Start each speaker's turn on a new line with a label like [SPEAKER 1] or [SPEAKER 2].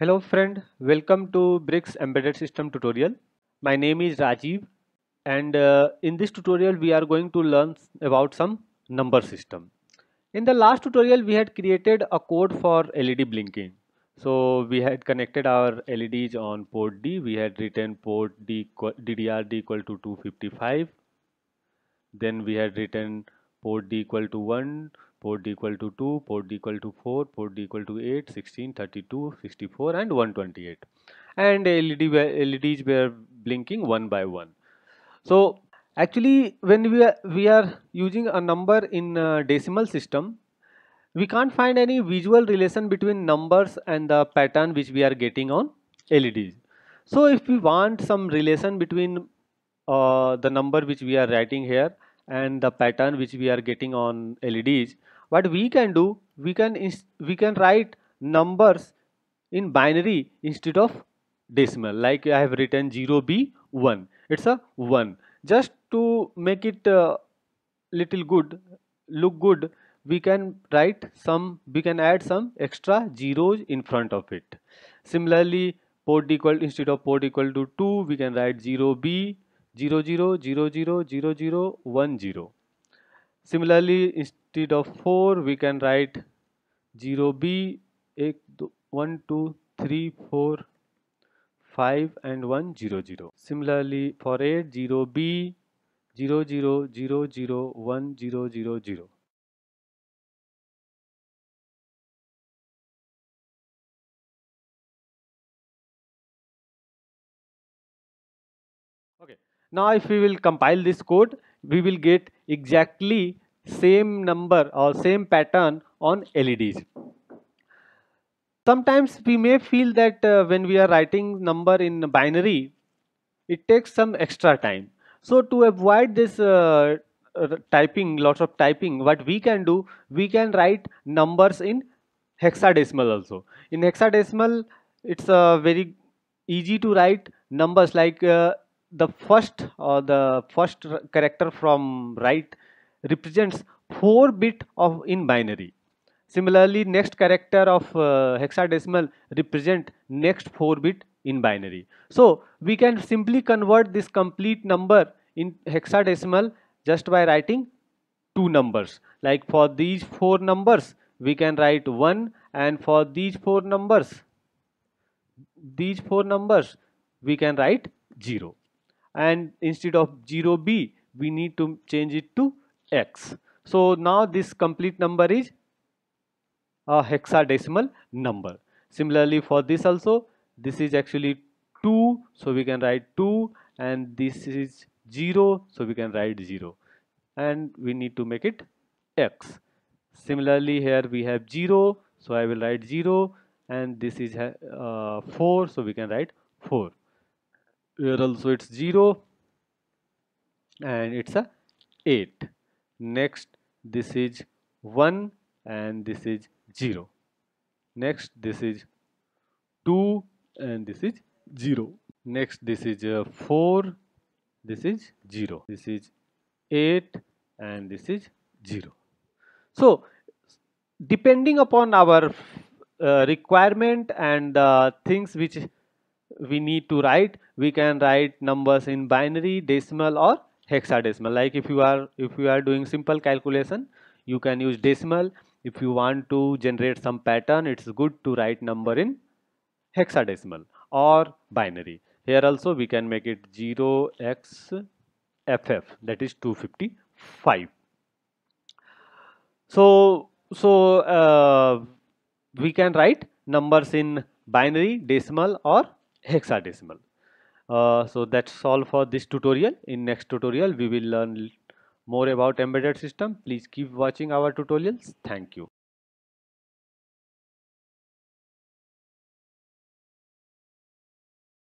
[SPEAKER 1] Hello friend, welcome to Bricks Embedded System tutorial. My name is Rajiv and uh, in this tutorial we are going to learn about some number system. In the last tutorial we had created a code for LED blinking. So we had connected our LEDs on port D, we had written port D DDRD D equal to 255, then we had written port D equal to 1, port D equal to 2, port D equal to 4, port D equal to 8, 16, 32, 64 and 128 and LED LEDs were blinking one by one. So actually when we are, we are using a number in a decimal system we can't find any visual relation between numbers and the pattern which we are getting on LEDs. So if we want some relation between uh, the number which we are writing here and the pattern which we are getting on LEDs what we can do we can we can write numbers in binary instead of decimal like I have written 0b1 it's a 1 just to make it uh, little good look good we can write some we can add some extra zeros in front of it similarly port equal instead of port equal to 2 we can write 0b zero zero zero zero zero zero one zero similarly instead of four we can write zero B एक दो one two three four five and one zero zero similarly for eight zero B zero zero zero zero one zero zero zero Okay, Now if we will compile this code, we will get exactly same number or same pattern on LEDs. Sometimes we may feel that uh, when we are writing number in binary, it takes some extra time. So to avoid this uh, typing, lots of typing, what we can do, we can write numbers in hexadecimal also. In hexadecimal, it's uh, very easy to write numbers like uh, the first or uh, the first character from right represents 4 bit of in binary similarly next character of uh, hexadecimal represent next 4 bit in binary so we can simply convert this complete number in hexadecimal just by writing two numbers like for these four numbers we can write 1 and for these four numbers these four numbers we can write 0 and instead of 0b we need to change it to x so now this complete number is a hexadecimal number similarly for this also this is actually 2 so we can write 2 and this is 0 so we can write 0 and we need to make it x similarly here we have 0 so I will write 0 and this is uh, 4 so we can write 4 here also it's 0 and it's a 8 next this is 1 and this is 0 next this is 2 and this is 0 next this is uh, 4 this is 0 this is 8 and this is 0 so depending upon our uh, requirement and the uh, things which we need to write we can write numbers in binary decimal or hexadecimal like if you are if you are doing simple calculation you can use decimal if you want to generate some pattern it's good to write number in hexadecimal or binary here also we can make it 0xff x FF. is 255 so so uh, we can write numbers in binary decimal or hexadecimal. Uh, so that's all for this tutorial. In next tutorial we will learn more about embedded system. Please keep watching our tutorials. Thank you.